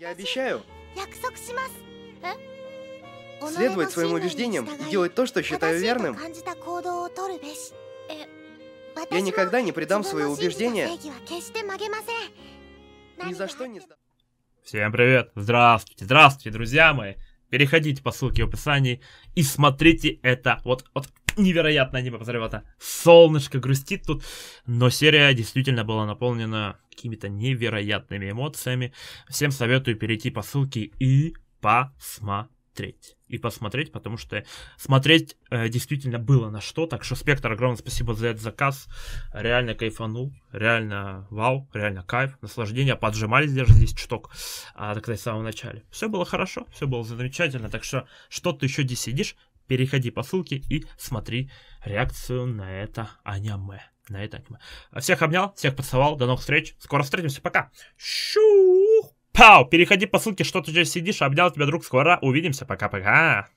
Я обещаю следовать своим убеждениям и делать то, что считаю верным. Я никогда не предам свои убеждения. Ни за что не сдам. Всем привет! Здравствуйте, здравствуйте, друзья мои! Переходите по ссылке в описании и смотрите это вот, вот невероятно небо взорвато. Солнышко грустит тут. Но серия действительно была наполнена какими-то невероятными эмоциями. Всем советую перейти по ссылке и посмотреть. И посмотреть, потому что смотреть э, действительно было на что. Так что, Спектр, огромное спасибо за этот заказ. Реально кайфанул. Реально вау. Реально кайф. Наслаждение. поджимали, даже здесь чуток. А, так сказать, в самом начале. Все было хорошо. Все было замечательно. Так что, что ты еще здесь сидишь? переходи по ссылке и смотри реакцию на это аниме. На это аниме. Всех обнял, всех поцеловал, до новых встреч, скоро встретимся, пока. Щух! Пау! Переходи по ссылке, что ты здесь сидишь, обнял тебя друг скоро, увидимся, пока-пока.